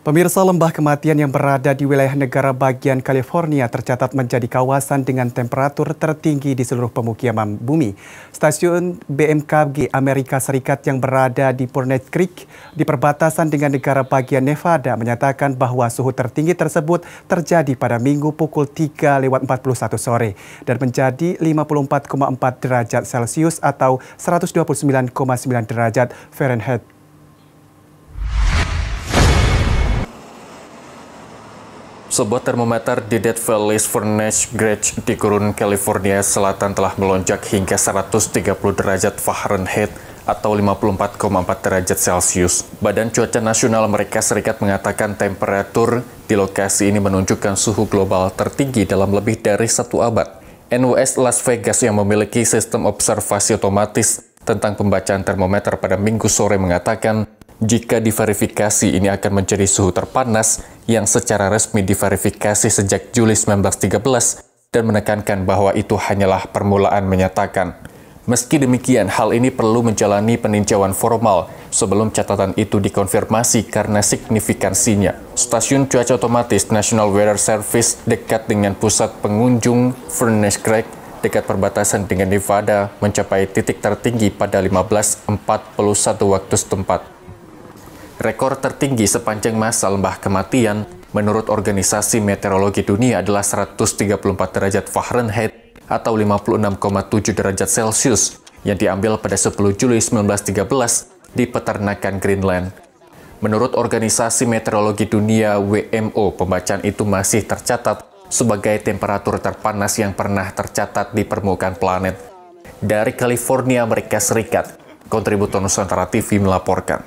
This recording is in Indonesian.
Pemirsa lembah kematian yang berada di wilayah negara bagian California tercatat menjadi kawasan dengan temperatur tertinggi di seluruh pemukiman bumi. Stasiun BMKG Amerika Serikat yang berada di Purnet Creek di perbatasan dengan negara bagian Nevada menyatakan bahwa suhu tertinggi tersebut terjadi pada minggu pukul 3 lewat 41 sore dan menjadi 54,4 derajat Celcius atau 129,9 derajat Fahrenheit Sebuah termometer di Dead Valley Furnace Grange di Gurun, California Selatan telah melonjak hingga 130 derajat Fahrenheit atau 54,4 derajat Celcius. Badan Cuaca Nasional Amerika Serikat mengatakan temperatur di lokasi ini menunjukkan suhu global tertinggi dalam lebih dari satu abad. NWS Las Vegas yang memiliki sistem observasi otomatis tentang pembacaan termometer pada minggu sore mengatakan jika diverifikasi ini akan menjadi suhu terpanas yang secara resmi diverifikasi sejak Juli 1913 dan menekankan bahwa itu hanyalah permulaan menyatakan. Meski demikian, hal ini perlu menjalani peninjauan formal sebelum catatan itu dikonfirmasi karena signifikansinya. Stasiun cuaca otomatis National Weather Service dekat dengan pusat pengunjung Furnace Creek dekat perbatasan dengan Nevada mencapai titik tertinggi pada 15.41 waktu setempat. Rekor tertinggi sepanjang masa lembah kematian menurut Organisasi Meteorologi Dunia adalah 134 derajat Fahrenheit atau 56,7 derajat Celcius yang diambil pada 10 Juli 1913 di peternakan Greenland. Menurut Organisasi Meteorologi Dunia WMO, pembacaan itu masih tercatat sebagai temperatur terpanas yang pernah tercatat di permukaan planet. Dari California, Amerika Serikat, kontributor Nusantara TV melaporkan.